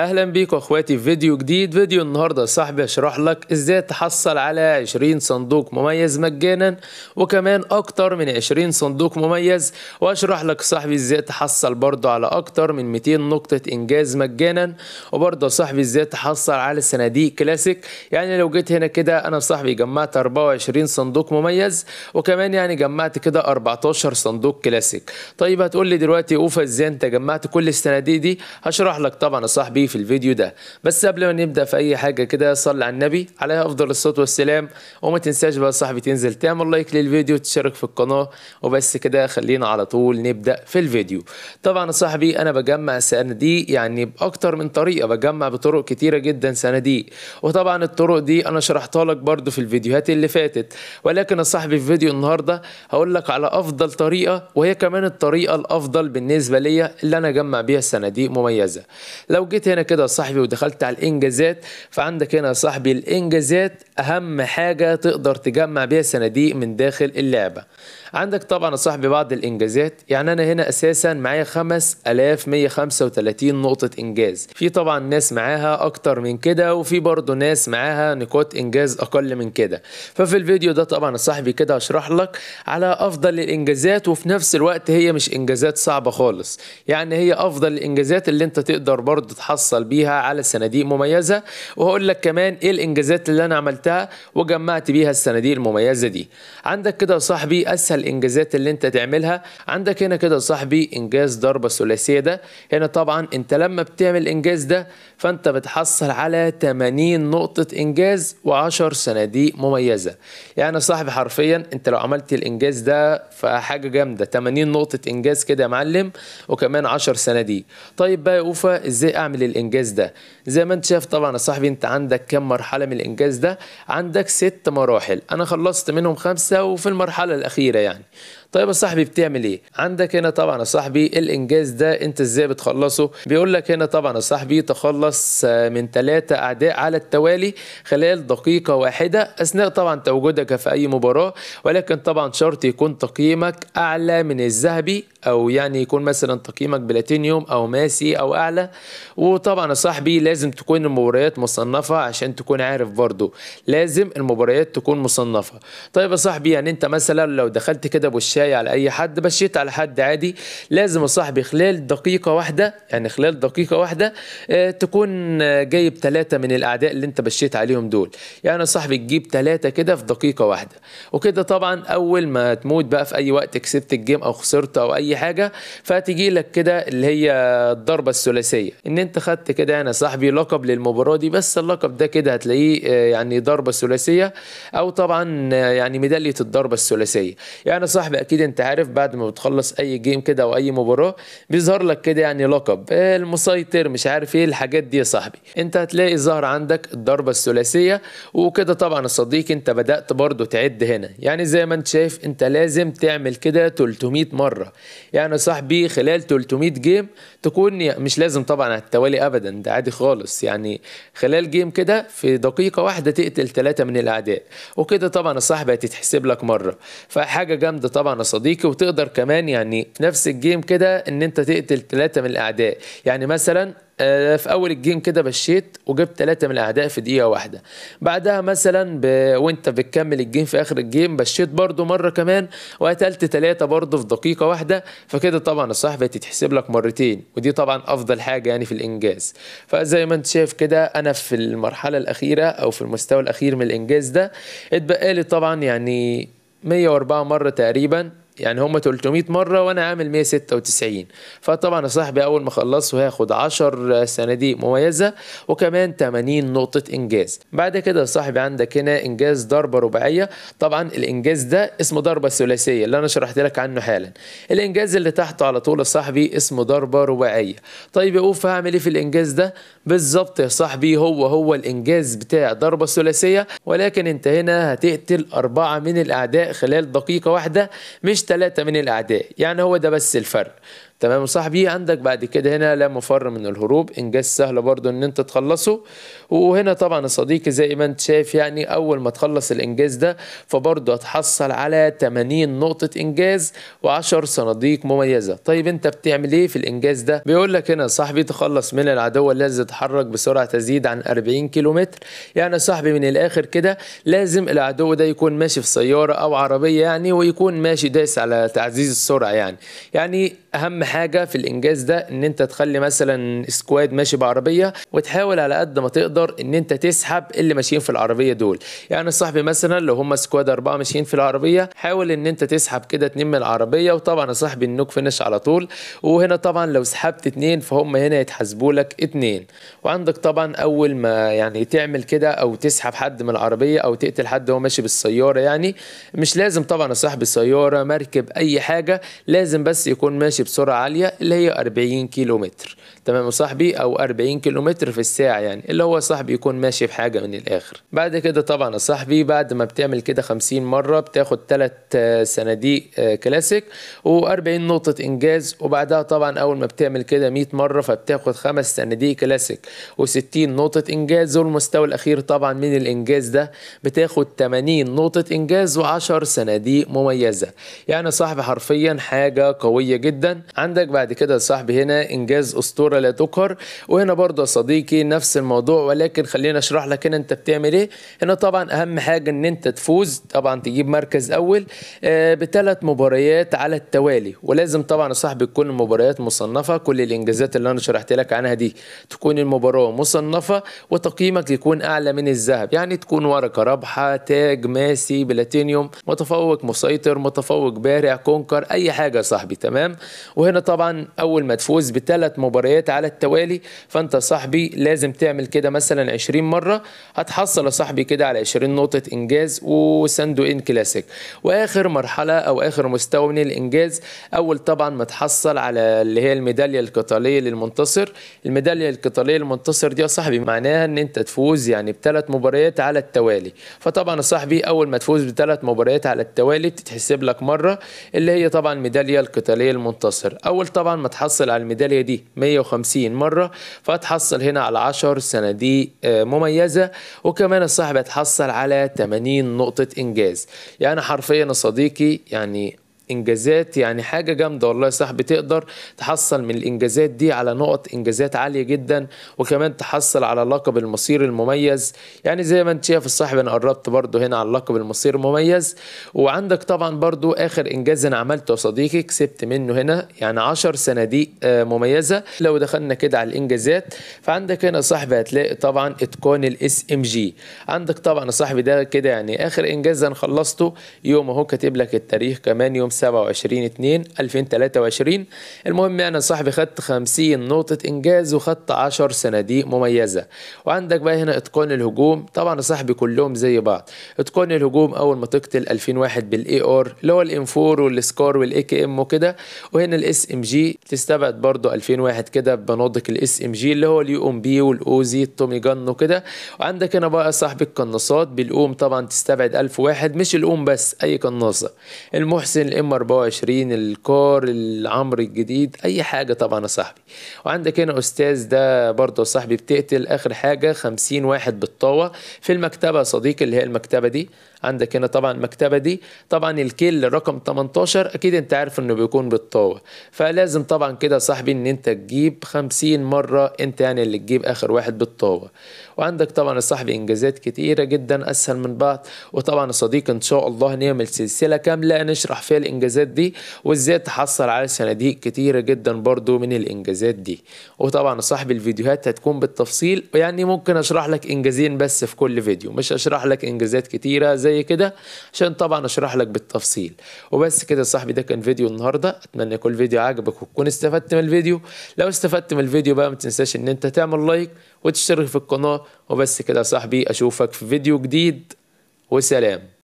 اهلا بيكم اخواتي في فيديو جديد فيديو النهارده يا صاحبي اشرح لك ازاي تحصل على 20 صندوق مميز مجانا وكمان اكتر من 20 صندوق مميز واشرح لك صاحبي ازاي تحصل برضه على اكتر من 200 نقطة انجاز مجانا وبرضه صاحبي ازاي تحصل على صناديق كلاسيك يعني لو جيت هنا كده انا صاحبي جمعت 24 صندوق مميز وكمان يعني جمعت كده 14 صندوق كلاسيك طيب هتقول لي دلوقتي اوفا ازاي انت جمعت كل الصناديق دي هشرح لك طبعا يا صاحبي في الفيديو ده بس قبل ما نبدا في اي حاجه كده صلي على النبي عليه افضل الصلاه والسلام وما تنساش بقى صاحبي تنزل تعمل لايك للفيديو وتشترك في القناه وبس كده خلينا على طول نبدا في الفيديو طبعا يا صاحبي انا بجمع صناديق يعني باكتر من طريقه بجمع بطرق كتيره جدا صناديق وطبعا الطرق دي انا شرحتها لك برده في الفيديوهات اللي فاتت ولكن يا صاحبي في فيديو النهارده هقول لك على افضل طريقه وهي كمان الطريقه الافضل بالنسبه ليا اللي انا اجمع بيها صناديق مميزه لو جيت هنا كده يا صاحبي ودخلت على الانجازات فعندك هنا يا صاحبي الانجازات اهم حاجه تقدر تجمع بيها صناديق من داخل اللعبه عندك طبعا يا صاحبي بعض الانجازات يعني انا هنا اساسا معايا 5135 نقطه انجاز في طبعا ناس معاها اكتر من كده وفي برضه ناس معاها نقاط انجاز اقل من كده ففي الفيديو ده طبعا يا صاحبي كده هشرح لك على افضل الانجازات وفي نفس الوقت هي مش انجازات صعبه خالص يعني هي افضل الانجازات اللي انت تقدر برضه تحصل هحصل بيها على صناديق مميزه وهقول لك كمان ايه الانجازات اللي انا عملتها وجمعت بيها الصناديق المميزه دي عندك كده يا صاحبي اسهل انجازات اللي انت تعملها عندك هنا كده يا صاحبي انجاز ضربه ثلاثيه ده هنا طبعا انت لما بتعمل انجاز ده فانت بتحصل على 80 نقطه انجاز و10 صناديق مميزه يعني يا صاحبي حرفيا انت لو عملت الانجاز ده فحاجه جامده 80 نقطه انجاز كده يا معلم وكمان 10 صناديق طيب بقى يا اوفا ازاي اعمل الانجاز ده زي ما انت شايف طبعا يا صاحبي انت عندك كم مرحله من الانجاز ده عندك ست مراحل انا خلصت منهم خمسه وفي المرحله الاخيره يعني طيب يا صاحبي بتعمل ايه عندك هنا طبعا يا صاحبي الانجاز ده انت ازاي بتخلصه بيقول لك هنا طبعا يا صاحبي تخلص من ثلاثة اعداء على التوالي خلال دقيقة واحدة اثناء طبعا تواجدك في اي مباراة ولكن طبعا شرط يكون تقييمك اعلى من الذهبي او يعني يكون مثلا تقييمك بلاتينيوم او ماسي او اعلى وطبعا يا صاحبي لازم تكون المباريات مصنفة عشان تكون عارف برضو لازم المباريات تكون مصنفة طيب يا صاحبي يعني انت مثلا لو دخلت كده شاي على اي حد مشيت على حد عادي لازم يا صاحبي خلال دقيقه واحده يعني خلال دقيقه واحده آه، تكون آه، جايب ثلاثه من الاعداء اللي انت مشيت عليهم دول يعني يا صاحبي تجيب ثلاثه كده في دقيقه واحده وكده طبعا اول ما تموت بقى في اي وقت كسبت الجيم او خسرت او اي حاجه فتجي لك كده اللي هي الضربه الثلاثيه ان انت خدت كده يعني يا صاحبي لقب للمباراه دي بس اللقب ده كده هتلاقيه آه، يعني ضربه ثلاثيه او طبعا يعني ميداليه الضربه الثلاثيه يعني صاحبي اكيد انت عارف بعد ما بتخلص اي جيم كده او اي مباراه بيظهر لك كده يعني لقب المسيطر مش عارف ايه الحاجات دي يا صاحبي انت هتلاقي ظهر عندك الضربه الثلاثيه وكده طبعا الصديق انت بدات برضه تعد هنا يعني زي ما انت شايف انت لازم تعمل كده 300 مره يعني صاحبي خلال 300 جيم تكون مش لازم طبعا على التوالي ابدا ده عادي خالص يعني خلال جيم كده في دقيقه واحده تقتل ثلاثه من الاعداء وكده طبعا صاحبي هتتحسب لك مره فحاجه جامده طبعا طبعا صديقي وتقدر كمان يعني في نفس الجيم كده ان انت تقتل ثلاثه من الاعداء يعني مثلا آه، في اول الجيم كده بشيت وجبت ثلاثه من الاعداء في دقيقه واحده بعدها مثلا ب... وانت بتكمل الجيم في اخر الجيم بشيت برضو مره كمان وقتلت ثلاثه برضو في دقيقه واحده فكده طبعا الصحبة تتحسب لك مرتين ودي طبعا افضل حاجه يعني في الانجاز فزي ما انت شايف كده انا في المرحله الاخيره او في المستوى الاخير من الانجاز ده اتبقى لي طبعا يعني 104 مرة تقريبا يعني هم 300 مره وانا عامل 196 فطبعا يا صاحبي اول ما خلصه هاخد 10 صناديق مميزه وكمان 80 نقطه انجاز بعد كده يا صاحبي عندك هنا انجاز ضربه رباعيه طبعا الانجاز ده اسمه ضربه ثلاثيه اللي انا شرحت لك عنه حالا الانجاز اللي تحته على طول يا صاحبي اسمه ضربه رباعيه طيب يا اوف هعمل ايه في الانجاز ده بالظبط يا صاحبي هو هو الانجاز بتاع ضربه ثلاثيه ولكن انت هنا هتقتل اربعه من الاعداء خلال دقيقه واحده مش ثلاثة من الأعداء يعني هو ده بس الفرق تمام صاحبي عندك بعد كده هنا لا مفر من الهروب انجاز سهل برضو ان انت تخلصه وهنا طبعا يا صديقي زي ما انت شايف يعني اول ما تخلص الانجاز ده فبرضو هتحصل على 80 نقطة انجاز و10 صناديق مميزة طيب انت بتعمل ايه في الانجاز ده بيقول لك هنا صاحبي تخلص من العدو الذي يتحرك بسرعة تزيد عن 40 كيلومتر يعني صاحبي من الاخر كده لازم العدو ده يكون ماشي في سيارة او عربية يعني ويكون ماشي داس على تعزيز السرعة يعني يعني اهم حاجه في الانجاز ده ان انت تخلي مثلا سكواد ماشي بعربيه وتحاول على قد ما تقدر ان انت تسحب اللي ماشيين في العربيه دول يعني صاحبي مثلا لو هم سكواد اربعه ماشيين في العربيه حاول ان انت تسحب كده اتنين من العربيه وطبعا يا صاحبي النوك فينش على طول وهنا طبعا لو سحبت اتنين فهم هنا يتحاسبوا لك اتنين وعندك طبعا اول ما يعني تعمل كده او تسحب حد من العربيه او تقتل حد وهو ماشي بالسياره يعني مش لازم طبعا يا صاحبي سياره مركب اي حاجه لازم بس يكون ماشي ماشي بسرعه عاليه اللي هي 40 كيلو متر تمام يا صاحبي او 40 كيلو متر في الساعه يعني اللي هو صاحبي يكون ماشي بحاجه من الاخر بعد كده طبعا يا صاحبي بعد ما بتعمل كده 50 مره بتاخد 3 آه، صناديق آه، كلاسيك و40 نقطه انجاز وبعدها طبعا اول ما بتعمل كده 100 مره فبتاخد 5 صناديق كلاسيك و60 نقطه انجاز والمستوى الاخير طبعا من الانجاز ده بتاخد 80 نقطه انجاز و10 صناديق مميزه يعني صاحبي حرفيا حاجه قويه جدا عندك بعد كده يا صاحبي هنا انجاز اسطوره لا تقهر وهنا برضه يا صديقي نفس الموضوع ولكن خلينا اشرح لك هنا انت بتعمل ايه هنا طبعا اهم حاجه ان انت تفوز طبعا تجيب مركز اول آه، بثلاث مباريات على التوالي ولازم طبعا يا صاحبي تكون المباريات مصنفه كل الانجازات اللي انا شرحت لك عنها دي تكون المباراه مصنفه وتقييمك يكون اعلى من الذهب يعني تكون ورقه رابحه تاج ماسي بلاتينيوم متفوق مسيطر متفوق بارع كونكر اي حاجه يا صاحبي تمام وهنا طبعا اول ما تفوز بثلاث مباريات على التوالي فانت صاحبي لازم تعمل كده مثلا 20 مره هتحصل يا صاحبي كده على 20 نقطه انجاز وساندو ان كلاسيك واخر مرحله او اخر مستوى من الانجاز اول طبعا ما تحصل على اللي هي الميداليه القتاليه للمنتصر الميداليه القتاليه للمنتصر دي يا صاحبي معناها ان انت تفوز يعني بثلاث مباريات على التوالي فطبعا يا صاحبي اول ما تفوز بثلاث مباريات على التوالي بتتحسب لك مره اللي هي طبعا الميداليه القتاليه للمنتصر منتصر اول طبعا ما تحصل على الميداليه دي 150 مره فتحصل هنا على 10 صناديق آه، مميزه وكمان الصاحب هيتحصل على 80 نقطه انجاز يعني حرفيا يا صديقي يعني انجازات يعني حاجه جامده والله يا صاحبي تقدر تحصل من الانجازات دي على نقط انجازات عاليه جدا وكمان تحصل على لقب المصير المميز يعني زي ما انت شايف الصاحب انا قربت برده هنا على لقب المصير المميز وعندك طبعا برده اخر انجاز انا عملته يا صديقي كسبت منه هنا يعني 10 صناديق آه، مميزه لو دخلنا كده على الانجازات فعندك هنا يا صاحبي هتلاقي طبعا اتقان الاس ام جي عندك طبعا يا صاحبي ده كده يعني اخر انجاز انا خلصته يوم اهو كاتب لك التاريخ كمان يوم 27 2 2023 المهم يعني صاحبي خدت 50 نقطة إنجاز وخدت 10 صناديق مميزة وعندك بقى هنا إتقان الهجوم طبعا صاحبي كلهم زي بعض إتقان الهجوم أول ما تقتل 2000 واحد بالإي أور اللي هو 4 والسكار والإي كي إم وكده وهنا الإس إم جي تستبعد برضه 2000 واحد كده بنضك الإس إم جي اللي هو اليو إم بي والأوزي التومي جن وكده وعندك هنا بقى صاحبي القناصات بالأوم طبعا تستبعد 1000 واحد مش الأوم بس أي قناصة المحسن الإم ام 24 الكار العمر الجديد اي حاجه طبعا يا صاحبي وعندك هنا استاذ ده برضه صاحبي بتقتل اخر حاجه 50 واحد بالطاوه في المكتبه يا صديقي اللي هي المكتبه دي عندك هنا طبعا المكتبه دي طبعا الكيل رقم 18 اكيد انت عارف انه بيكون بالطاوه فلازم طبعا كده صاحبي ان انت تجيب 50 مره انت يعني اللي تجيب اخر واحد بالطاوه وعندك طبعا يا صاحبي انجازات كتيره جدا اسهل من بعض وطبعا صديق ان شاء الله نعمل سلسله كامله نشرح فيها الانجازات دي وازاي تحصل على صناديق كتيره جدا برضو من الانجازات دي وطبعا يا صاحبي الفيديوهات هتكون بالتفصيل يعني ممكن اشرح لك انجازين بس في كل فيديو مش اشرح لك انجازات كتيره زي زي كده عشان طبعا اشرح لك بالتفصيل وبس كده يا صاحبي ده كان فيديو النهارده اتمنى يكون الفيديو عجبك وتكون استفدت من الفيديو لو استفدت من الفيديو بقى ما تنساش ان انت تعمل لايك وتشترك في القناه وبس كده يا صاحبي اشوفك في فيديو جديد وسلام